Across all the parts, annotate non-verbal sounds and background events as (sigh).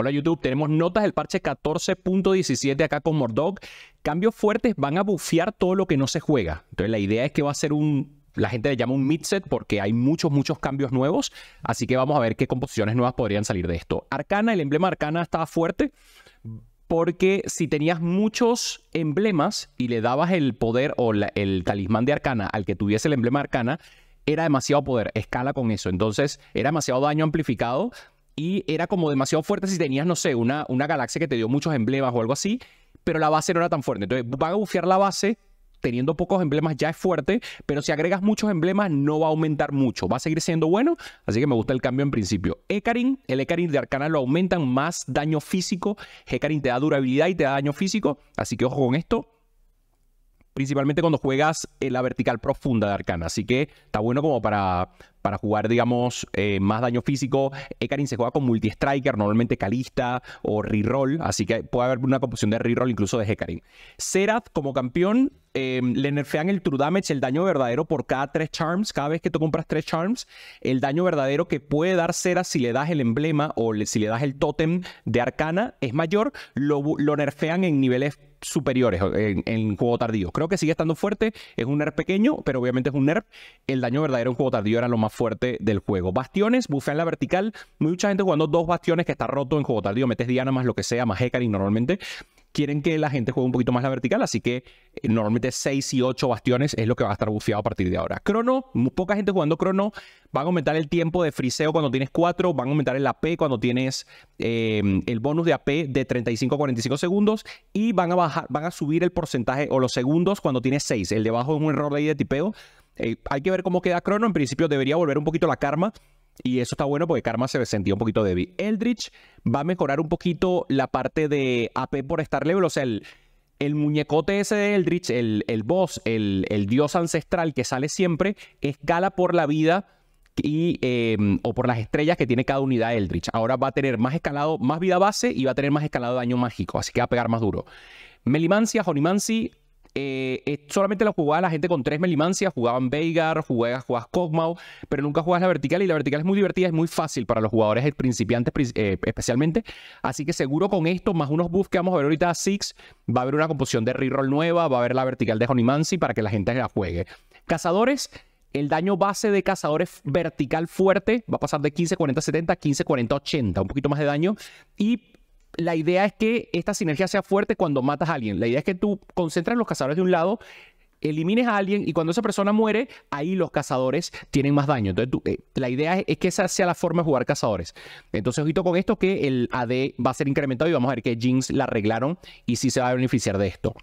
Hola YouTube, tenemos notas del parche 14.17 acá con Mordog. Cambios fuertes van a bufear todo lo que no se juega. Entonces la idea es que va a ser un, la gente le llama un midset porque hay muchos, muchos cambios nuevos. Así que vamos a ver qué composiciones nuevas podrían salir de esto. Arcana, el emblema Arcana estaba fuerte porque si tenías muchos emblemas y le dabas el poder o el talismán de Arcana al que tuviese el emblema Arcana, era demasiado poder, escala con eso. Entonces era demasiado daño amplificado y era como demasiado fuerte si tenías, no sé, una, una galaxia que te dio muchos emblemas o algo así, pero la base no era tan fuerte. Entonces van a bufear la base teniendo pocos emblemas ya es fuerte, pero si agregas muchos emblemas no va a aumentar mucho, va a seguir siendo bueno, así que me gusta el cambio en principio. Ekarin, el Ekarin de Arcana lo aumentan más daño físico, Ekarin te da durabilidad y te da daño físico, así que ojo con esto. Principalmente cuando juegas en la vertical profunda de Arcana. Así que está bueno como para, para jugar, digamos, eh, más daño físico. Ekarin eh, se juega con multi-striker, normalmente Calista o reroll, así que puede haber una composición de reroll incluso de Ekarin. Serath como campeón eh, le nerfean el true damage, el daño verdadero por cada tres charms. Cada vez que tú compras tres charms, el daño verdadero que puede dar Serath si le das el emblema o si le das el tótem de arcana es mayor. Lo, nerfean en niveles superiores en, en, juego tardío. Creo que sigue estando fuerte. Es un nerf pequeño, pero obviamente es un nerf. El daño verdadero en juego tardío era lo más fuerte del juego. Bastiones, bufean la vertical. Mucha gente jugando dos bastiones que está roto en juego tardío. Metes Diana más lo que sea, más Hecarim normalmente. Quieren que la gente juegue un poquito más la vertical, así que eh, normalmente 6 y 8 bastiones es lo que va a estar bufeado a partir de ahora. Crono, poca gente jugando Crono. Van a aumentar el tiempo de friseo cuando tienes 4, van a aumentar el AP cuando tienes eh, el bonus de AP de 35 a 45 segundos y van a bajar, van a subir el porcentaje o los segundos cuando tienes 6. El debajo es un error de ahí de tipeo eh, hay que ver cómo queda Crono. En principio debería volver un poquito la karma. Y eso está bueno porque Karma se sentía un poquito débil. Eldritch va a mejorar un poquito la parte de AP por estar level. O sea, el, muñecote ese de Eldritch, el, boss, el, dios ancestral que sale siempre, escala por la vida y, em, o por las estrellas que tiene cada unidad Eldritch. Ahora va a tener más escalado, más vida base y va a tener más escalado de daño mágico. Así que va a pegar más duro. Melimancia, Honimancy, eh, eh, solamente lo jugaba la gente con tres melimancias, jugaban Veigar, jugabas, jugabas pero nunca jugabas la vertical y la vertical es muy divertida, es muy fácil para los jugadores principiantes eh, especialmente. Así que seguro con esto, más unos buffs que vamos a ver ahorita a Six, va a haber una composición de reroll nueva, va a haber la vertical de Mancy para que la gente la juegue. Cazadores, el daño base de cazadores vertical fuerte va a pasar de 15, 40, 70 a 15, 40, 80, un poquito más de daño. Y la idea es que esta sinergia sea fuerte cuando matas a alguien. La idea es que tú concentras los cazadores de un lado, elimines a alguien y cuando esa persona muere, ahí los cazadores tienen más daño. Entonces, eh, la idea es, que esa sea la forma de jugar cazadores. Entonces, ojito con esto que el AD va a ser incrementado y vamos a ver que Jinx la arreglaron y si se va a beneficiar de esto.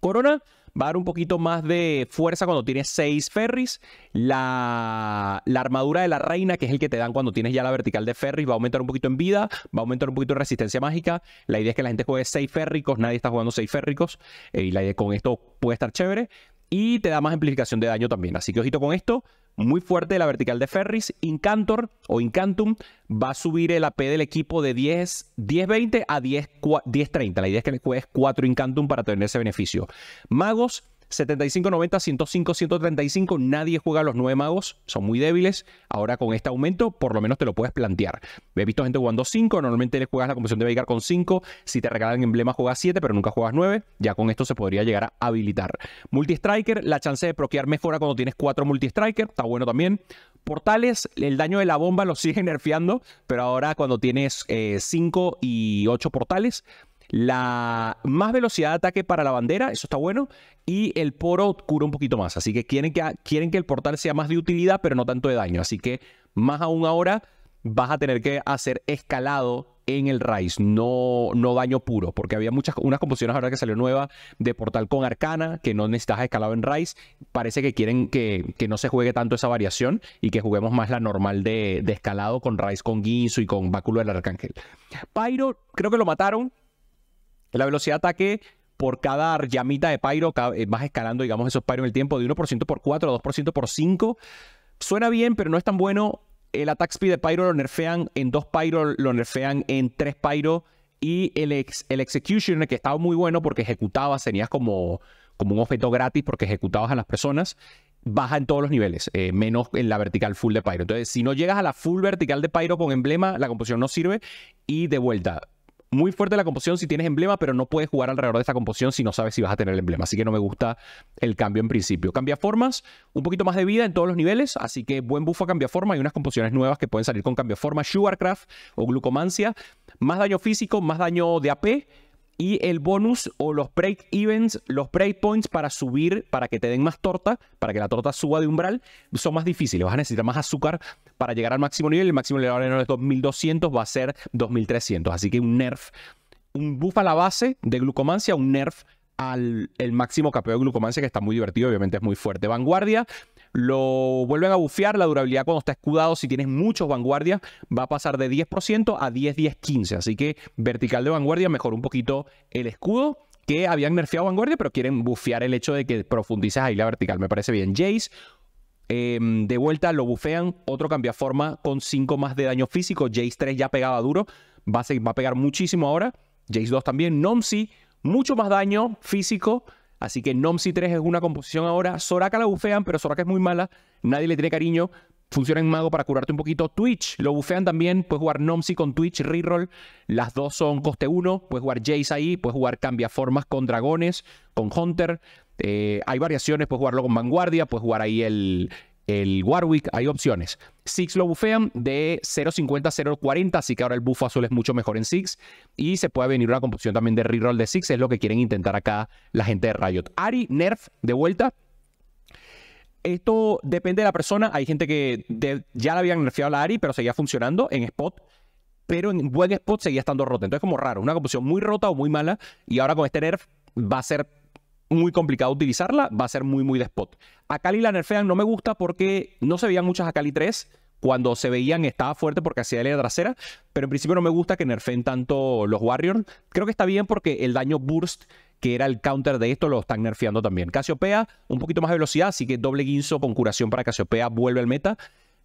Corona va a dar un poquito más de fuerza cuando tienes 6 ferries. La, armadura de la reina, que es el que te dan cuando tienes ya la vertical de ferries, va a aumentar un poquito en vida, va a aumentar un poquito en resistencia mágica. La idea es que la gente juegue 6 férricos, nadie está jugando 6 férricos. Eh, y la idea con esto puede estar chévere. Y te da más amplificación de daño también. Así que ojito con esto muy fuerte la vertical de Ferris. Incantor o Incantum va a subir el AP del equipo de 10, 10 20 a 10, 10 30. La idea es que le juegues 4 Incantum para tener ese beneficio. Magos 75, 90, 105, 135. Nadie juega los 9 magos. Son muy débiles. Ahora con este aumento, por lo menos te lo puedes plantear. He visto gente jugando 5. Normalmente les juegas la composición de Veigar con 5. Si te regalan emblema, juegas 7, pero nunca juegas 9. Ya con esto se podría llegar a habilitar. Multistriker, la chance de proquear mejora cuando tienes 4 multistriker, Está bueno también. Portales, el daño de la bomba lo sigue (laughs) nerfeando, pero ahora cuando tienes 5 eh, y 8 portales, la más velocidad de ataque para la bandera, eso está bueno. Y el poro cura un poquito más. Así que quieren que, quieren que el portal sea más de utilidad, pero no tanto de daño. Así que más aún ahora vas a tener que hacer escalado en el Rice. no, no daño puro, porque había muchas, unas composiciones ahora que salió nueva de Portal con Arcana, que no necesitas escalado en Rice. parece que quieren que, que no se juegue tanto esa variación y que juguemos más la normal de, escalado con Rice con guiso y con Báculo del Arcángel. Pyro, creo que lo mataron, la velocidad de ataque por cada llamita de Pyro, eh, vas escalando, digamos, esos Pyro en el tiempo de 1% por 4, 2% por 5. Suena bien, pero no es tan bueno. El attack speed de Pyro lo nerfean en 2 Pyro, lo nerfean en 3 Pyro. Y el, Executioner, que estaba muy bueno porque ejecutabas, tenías como, como un objeto gratis porque ejecutabas a las personas, baja en todos los niveles, eh, menos en la vertical full de Pyro. Entonces, si no llegas a la full vertical de Pyro con emblema, la composición no sirve. Y de vuelta, muy fuerte la composición si tienes emblema, pero no puedes jugar alrededor de esta composición si no sabes si vas a tener el emblema. Así que no me gusta el cambio en principio. Cambia formas, un poquito más de vida en todos los niveles, así que buen buffo a cambia forma. Hay unas composiciones nuevas que pueden salir con cambio forma, Sugarcraft o Glucomancia. Más daño físico, más daño de AP y el bonus o los break events, los break points para subir, para que te den más torta, para que la torta suba de umbral, son más difíciles. Vas a necesitar más azúcar para llegar al máximo nivel. El máximo nivel ahora no es 2200, va a ser 2300. Así que un nerf, un buff a la base de glucomancia, un nerf al el máximo capeo de glucomancia que está muy divertido, obviamente es muy fuerte. Vanguardia, lo vuelven a bufear, la durabilidad cuando está escudado, si tienes muchos vanguardias, va a pasar de 10% a 10, 10, 15. Así que vertical de vanguardia mejor un poquito el escudo que habían nerfeado vanguardia, pero quieren bufear el hecho de que profundices ahí la vertical. Me parece bien. Jace, em, de vuelta lo bufean, otro cambia forma con 5 más de daño físico. Jace 3 ya pegaba duro, va a, va a pegar muchísimo ahora. Jace 2 también. Nomsi, mucho más daño físico Así que Nomsi 3 es una composición ahora. Soraka la bufean, pero Soraka es muy mala. Nadie le tiene cariño. Funciona en mago para curarte un poquito. Twitch lo bufean también. Puedes jugar Nomsi con Twitch, Reroll. Las dos son coste 1. Puedes jugar Jace ahí. Puedes jugar Formas con Dragones, con Hunter. Eh, hay variaciones. Puedes jugarlo con Vanguardia. Puedes jugar ahí el, el Warwick, hay opciones. Six lo bufean de 0.50 a 0.40, así que ahora el buffo azul es mucho mejor en Six. Y se puede venir una composición también de reroll de Six, es lo que quieren intentar acá la gente de Riot. Ari, Nerf, de vuelta. Esto depende de la persona. Hay gente que ya la habían nerfeado a la Ari, pero seguía funcionando en spot. Pero en buen spot seguía estando rota. Entonces, como raro, una composición muy rota o muy mala. Y ahora con este nerf va a ser muy complicado utilizarla, va a ser muy, muy de spot. Akali la nerfean, no me gusta porque no se veían muchas Akali 3. Cuando se veían estaba fuerte porque hacía la trasera, pero en principio no me gusta que nerfeen tanto los Warriors. Creo que está bien porque el daño burst que era el counter de esto, lo están nerfeando también. Casiopea, un poquito más de velocidad, así que doble guinzo con curación para Casiopea vuelve al meta.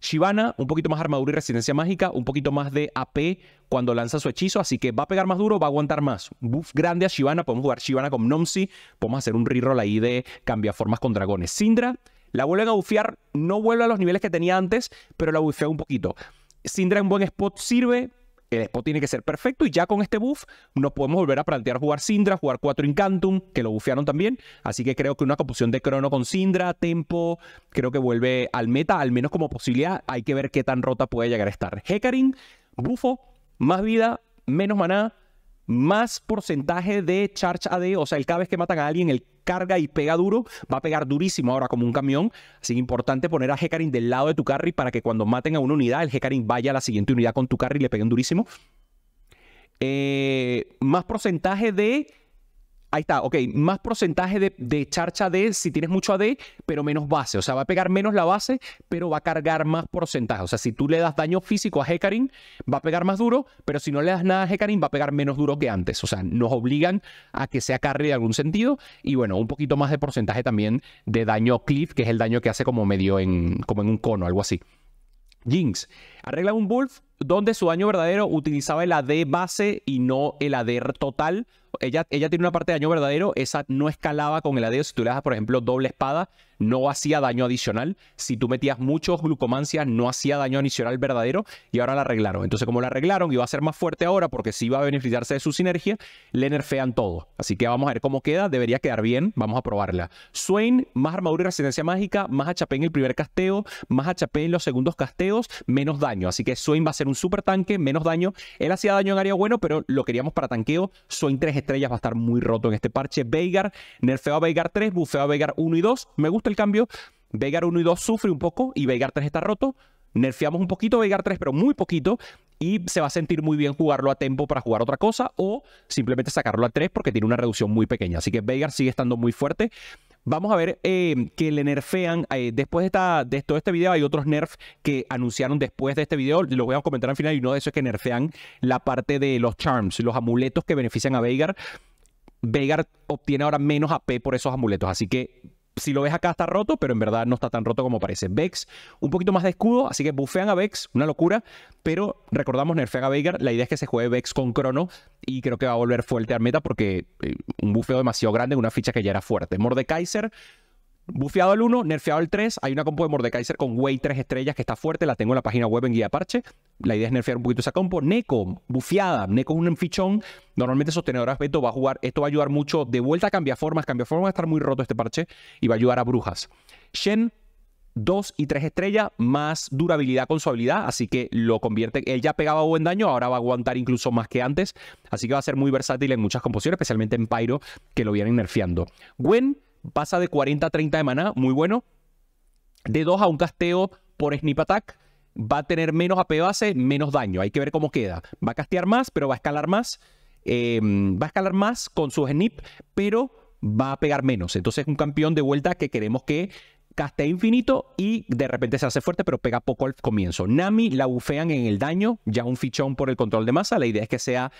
Shivana, un poquito más armadura y resistencia mágica, un poquito más de AP cuando lanza su hechizo, así que va a pegar más duro, va a aguantar más. Buff grande a Shivana, podemos jugar Shivana con Nomsi, podemos hacer un reroll ahí de cambia formas con dragones. Sindra, la vuelven a bufear, no vuelve a los niveles que tenía antes, pero la bufea un poquito. Sindra en buen spot sirve, el spot tiene que ser perfecto y ya con este buff nos podemos volver a plantear jugar Syndra, jugar 4 Incantum, que lo bufearon también. Así que creo que una composición de Crono con Syndra, Tempo, creo que vuelve al meta, al menos como posibilidad. Hay que ver qué tan rota puede llegar a estar. Hecarim, bufo, más vida, menos maná, más porcentaje de charge AD, o sea, el cada vez que matan a alguien, el carga y pega duro, va a pegar durísimo ahora como un camión. Así que importante poner a Hecarim del lado de tu carry para que cuando maten a una unidad, el Hecarim vaya a la siguiente unidad con tu carry y le peguen durísimo. Eh, más porcentaje de Ahí está, ok, más porcentaje de, charcha de si tienes mucho AD, pero menos base. O sea, va a pegar menos la base, pero va a cargar más porcentaje. O sea, si tú le das daño físico a Hecarim, va a pegar más duro, pero si no le das nada a Hecarim, va a pegar menos duro que antes. O sea, nos obligan a que sea carry de algún sentido. Y bueno, un poquito más de porcentaje también de daño cliff, que es el daño que hace como medio en, como en un cono, algo así. Jinx arregla un wolf donde su daño verdadero utilizaba el AD base y no el AD total. Ella, ella tiene una parte de daño verdadero, esa no escalaba con el AD. Si tú le das, por ejemplo, doble espada, no hacía daño adicional. Si tú metías muchos glucomancias, no hacía daño adicional verdadero y ahora la arreglaron. Entonces, como la arreglaron, y va a ser más fuerte ahora porque sí va a beneficiarse de su sinergia, le nerfean todo. Así que vamos a ver cómo queda. Debería quedar bien. Vamos a probarla. Swain, más armadura y resistencia mágica, más HP en el primer casteo, más HP en los segundos casteos, menos daño. Así que Swain va a ser un super tanque, menos daño. Él hacía daño en área bueno, pero lo queríamos para tanqueo. Swain 3 estrellas va a estar muy roto en este parche. Veigar, nerfeo a Veigar 3, bufeo a Veigar 1 y 2. Me gusta cambio. Veigar 1 y 2 sufre un poco y Veigar 3 está roto. Nerfeamos un poquito Veigar 3, pero muy poquito. Y se va a sentir muy bien jugarlo a tempo para jugar otra cosa o simplemente sacarlo a 3 porque tiene una reducción muy pequeña. Así que Veigar sigue estando muy fuerte. Vamos a ver eh, que le nerfean. Eh, después de, esta, de todo este video hay otros nerfs que anunciaron después de este video. Los voy a comentar al final y uno de esos es que nerfean la parte de los charms, los amuletos que benefician a Veigar. Veigar obtiene ahora menos AP por esos amuletos. Así que si lo ves acá está roto, pero en verdad no está tan roto como parece. Vex, un poquito más de escudo, así que bufean a Vex, una locura, pero recordamos nerfean a Veigar, la idea es que se juegue Vex con Crono y creo que va a volver fuerte al meta porque eh, un bufeo demasiado grande en una ficha que ya era fuerte. Mordekaiser, Bufeado el 1, nerfeado el 3. Hay una compo de Mordekaiser con Way 3 estrellas que está fuerte. La tengo en la página web en guía parche. La idea es nerfear un poquito esa compo. Neko, bufeada. Neko es un enfichón Normalmente sostenedor aspecto va a jugar. Esto va a ayudar mucho. De vuelta a cambiar formas. Cambia formas va a estar muy roto este parche. Y va a ayudar a brujas. Shen, 2 y 3 estrellas, más durabilidad con su habilidad, así que lo convierte, él ya pegaba buen daño, ahora va a aguantar incluso más que antes, así que va a ser muy versátil en muchas composiciones, especialmente en Pyro, que lo vienen nerfeando. Gwen, pasa de 40 a 30 de maná, muy bueno. De 2 a un casteo por Snip Attack, va a tener menos AP base, menos daño. Hay que ver cómo queda. Va a castear más, pero va a escalar más. Em, va a escalar más con su snip, pero va a pegar menos. Entonces es un campeón de vuelta que queremos que caste infinito y de repente se hace fuerte, pero pega poco al comienzo. Nami la bufean en el daño, ya un fichón por el control de masa. La idea es que sea.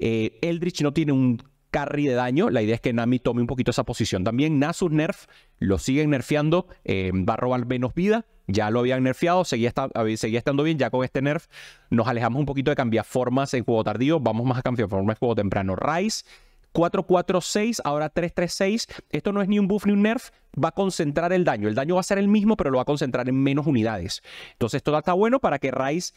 Eh, Eldritch no tiene un de daño. La idea es que Nami tome un poquito esa posición. También Nasus nerf, lo siguen nerfeando, eh, va a robar menos vida. Ya lo habían nerfeado, seguía, eh, seguía, estando bien. Ya con este nerf nos alejamos un poquito de cambiar formas en juego tardío. Vamos más a cambiar formas en juego temprano. Rice. 446, ahora 3-3-6, Esto no es ni un buff ni un nerf, va a concentrar el daño. El daño va a ser el mismo, pero lo va a concentrar en menos unidades. Entonces, todo está bueno para que Rice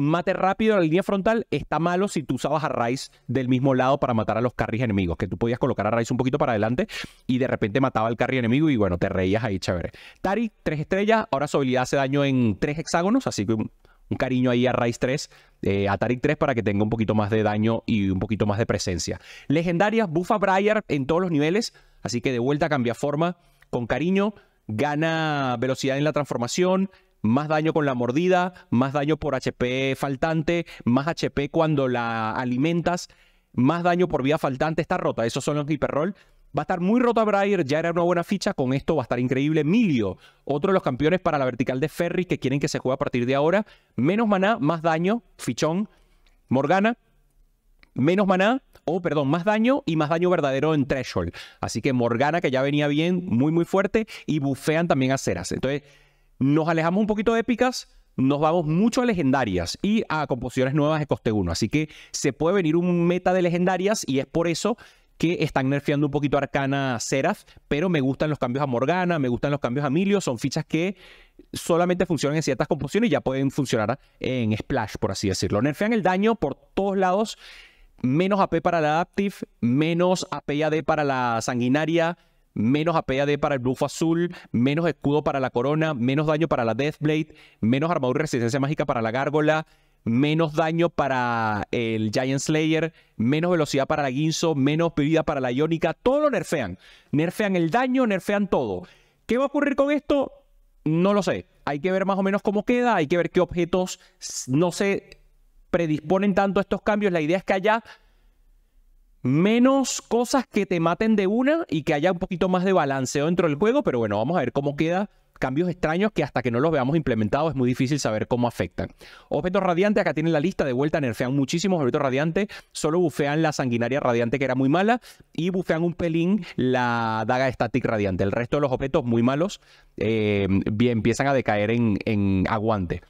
mate rápido en la línea frontal está malo si tú usabas a Rice del mismo lado para matar a los carries enemigos, que tú podías colocar a Rice un poquito para adelante y de repente mataba al carry enemigo y bueno, te reías ahí, chévere. Tari, tres estrellas, ahora su habilidad hace daño en tres hexágonos, así que un, cariño ahí a Rice 3, eh, a Taric 3 para que tenga un poquito más de daño y un poquito más de presencia. Legendarias, bufa Briar en todos los niveles, así que de vuelta cambia forma con cariño, gana velocidad en la transformación, más daño con la mordida, más daño por HP faltante, más HP cuando la alimentas, más daño por vía faltante, está rota, esos son los hiperroll. Va a estar muy rota Briar, ya era una buena ficha, con esto va a estar increíble. Milio, otro de los campeones para la vertical de Ferry que quieren que se juegue a partir de ahora. Menos maná, más daño, fichón. Morgana, menos maná, oh, perdón, más daño y más daño verdadero en Threshold. Así que Morgana, que ya venía bien, muy, muy fuerte, y bufean también a Ceras. Entonces, nos alejamos un poquito de épicas, nos vamos mucho a legendarias y a composiciones nuevas de coste 1. Así que se puede venir un meta de legendarias y es por eso que están nerfeando un poquito Arcana Seraph, pero me gustan los cambios a Morgana, me gustan los cambios a Milio, son fichas que solamente funcionan en ciertas composiciones y ya pueden funcionar en Splash, por así decirlo. Nerfean el daño por todos lados, menos AP para la Adaptive, menos AP y AD para la Sanguinaria, menos APAD para el Bluff azul, menos escudo para la corona, menos daño para la Deathblade, menos armadura y resistencia mágica para la gárgola, menos daño para el Giant Slayer, menos velocidad para la Ginzo, menos vida para la Iónica, todo lo nerfean. Nerfean el daño, nerfean todo. ¿Qué va a ocurrir con esto? No lo sé. Hay que ver más o menos cómo queda, hay que ver qué objetos no se predisponen tanto a estos cambios. La idea es que allá menos cosas que te maten de una y que haya un poquito más de balanceo dentro del juego, pero bueno, vamos a ver cómo queda. Cambios extraños que hasta que no los veamos implementados es muy difícil saber cómo afectan. Objetos radiantes, acá tienen la lista, de vuelta nerfean muchísimos objetos radiantes, solo bufean la sanguinaria radiante que era muy mala y bufean un pelín la daga static radiante. El resto de los objetos muy malos eh, empiezan a decaer en, en aguante.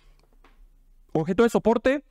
Objetos de soporte,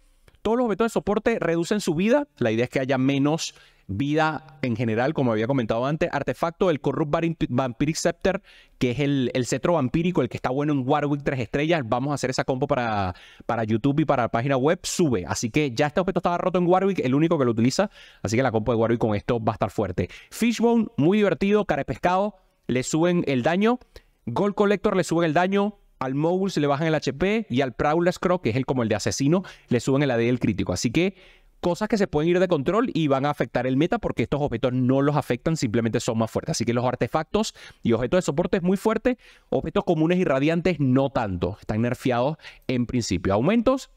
todos los objetos de soporte reducen su vida, la idea es que haya menos vida en general, como había comentado antes, artefacto el Corrupt Vampiric Scepter, que es el, cetro vampírico, el que está bueno en Warwick 3 estrellas. Vamos a hacer esa compo para, para YouTube y para la página web. Sube. Así que ya este objeto estaba roto en Warwick, el único que lo utiliza. Así que la compo de Warwick con esto va a estar fuerte. Fishbone, muy divertido, cara pescado. Le suben el daño. Gold Collector le suben el daño. Al se le bajan el HP y al Prowler's Croc, que es el como el de asesino, le suben el AD el crítico. Así que cosas que se pueden ir de control y van a afectar el meta porque estos objetos no los afectan, simplemente son más fuertes. Así que los artefactos y objetos de soporte es muy fuerte, objetos comunes y radiantes no tanto, están nerfeados en principio. Aumentos,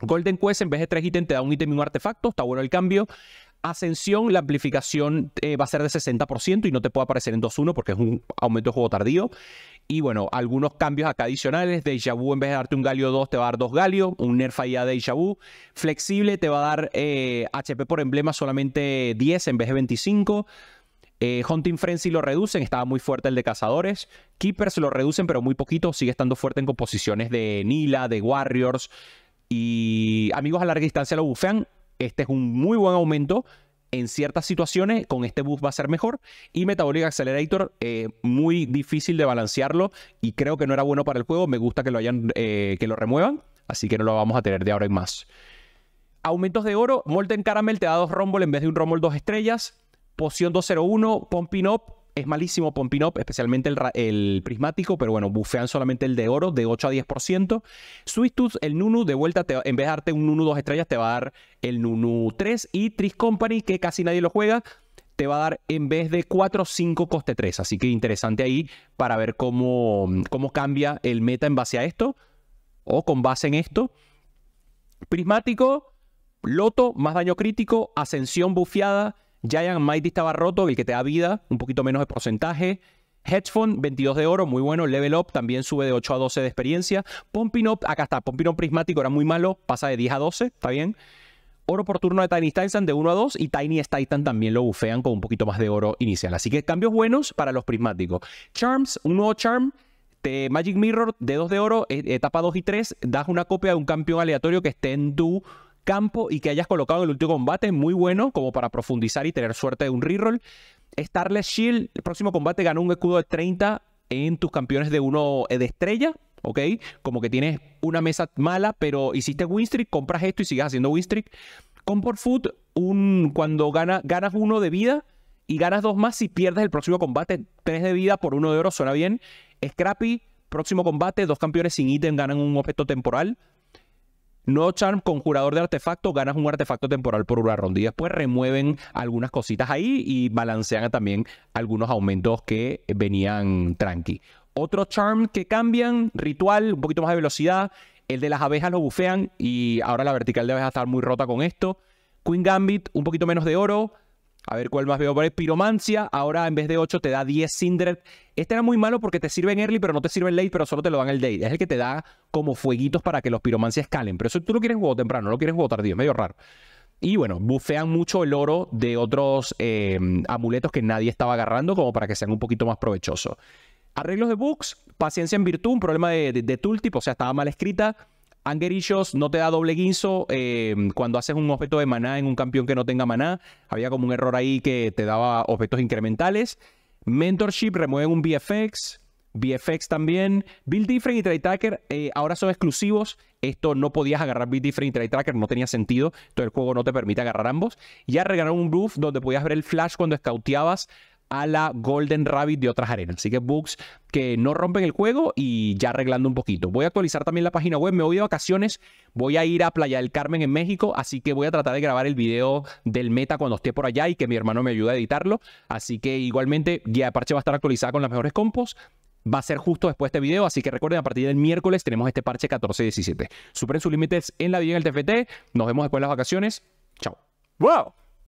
Golden Quest en vez de tres ítems te da un ítem y un artefacto, está bueno el cambio. Ascensión, la amplificación eh, va a ser de 60% y no te puede aparecer en 2-1 porque es un aumento de juego tardío. Y bueno, algunos cambios acá adicionales. Deja vu, en vez de darte un galio 2, te va a dar dos Galio, Un nerf ahí a Deja vu. Flexible, te va a dar HP eh, por emblema solamente 10 en vez de 25. Eh, Hunting Frenzy lo reducen, estaba muy fuerte el de cazadores. Keepers lo reducen, pero muy poquito. Sigue estando fuerte en composiciones de Nila, de Warriors. Y amigos a larga distancia lo bufean. Este es un muy buen aumento en ciertas situaciones con este bus va a ser mejor y Metabolic Accelerator eh, muy difícil de balancearlo y creo que no era bueno para el juego, me gusta que lo hayan eh, que lo remuevan, así que no lo vamos a tener de ahora en más. Aumentos de oro, Molten Caramel te da dos Rumble en vez de un Rumble dos estrellas, Poción 201, Pumping Up es malísimo Up, especialmente el, prismático, pero bueno, bufean solamente el de oro de 8 a 10%. Tooth, el Nunu, de vuelta, en vez de darte un Nunu 2 estrellas, te va a dar el Nunu 3. Y Tris Company, que casi nadie lo juega, te va a dar en vez de 4, 5 coste 3. Así que interesante ahí para ver cómo, cómo cambia el meta en base a esto o con base en esto. Prismático, Loto, más daño crítico, Ascensión bufeada. Giant Mighty estaba roto, el que te da vida, un poquito menos de porcentaje. Headphone, 22 de oro, muy bueno. Level Up también sube de 8 a 12 de experiencia. Pumping Up, acá está. Pumping Up prismático era muy malo, pasa de 10 a 12, está bien. Oro por turno de Tiny Titan de 1 a 2 y Tiny Titan también lo bufean con un poquito más de oro inicial. Así que cambios buenos para los prismáticos. Charms, un nuevo charm. De Magic Mirror de 2 de oro, e, etapa 2 y 3, das una copia de un campeón aleatorio que esté en tu campo y que hayas colocado en el último combate muy bueno como para profundizar y tener suerte de un reroll. Starless Shield, el próximo combate gana un escudo de 30 en tus campeones de uno eh, de estrella, ¿ok? Como que tienes una mesa mala, pero hiciste winstreak, compras esto y sigues haciendo winstreak. Comfort Food, un, cuando gana, ganas uno de vida y ganas dos más si pierdes el próximo combate, tres de vida por uno de oro, suena bien. Scrappy, próximo combate, dos campeones sin ítem ganan un objeto temporal. No Charm, conjurador de artefacto, ganas un artefacto temporal por una ronda. Y después remueven algunas cositas ahí y balancean también algunos aumentos que venían tranqui. Otro charm que cambian, ritual, un poquito más de velocidad. El de las abejas lo bufean y ahora la vertical de abejas está muy rota con esto. Queen Gambit, un poquito menos de oro. A ver cuál más veo por Piromancia, ahora en vez de 8 te da 10 cinder Este era muy malo porque te sirve en early, pero no te sirve en late, pero solo te lo dan el day. Es el que te da como fueguitos para que los piromancias calen. Pero eso tú lo quieres jugar temprano, no lo quieres jugar tardío, es medio raro. Y bueno, bufean mucho el oro de otros em, amuletos que nadie estaba agarrando, como para que sean un poquito más provechosos. Arreglos de bugs, paciencia en virtud, un problema de, de, de tooltip, o sea, estaba mal escrita. Angerillos no te da doble guinzo eh, cuando haces un objeto de maná en un campeón que no tenga maná. Había como un error ahí que te daba objetos incrementales. Mentorship remueve un BFX, BFX también. Build Different y Trade Tracker eh, ahora son exclusivos. Esto no podías agarrar Build Different y Trade Tracker, no tenía sentido. Entonces el juego no te permite agarrar ambos. Ya regalaron un buff donde podías ver el flash cuando scouteabas, a la Golden Rabbit de otras arenas. Así que bugs que no rompen el juego y ya arreglando un poquito. Voy a actualizar también la página web, me voy de vacaciones, voy a ir a Playa del Carmen en México, así que voy a tratar de grabar el video del meta cuando esté por allá y que mi hermano me ayude a editarlo. Así que igualmente Guía de Parche va a estar actualizada con las mejores compos. Va a ser justo después de este video, así que recuerden, a partir del miércoles tenemos este parche 14 17. Superen sus límites en la vida en el TFT. Nos vemos después de las vacaciones. Chao. ¡Wow!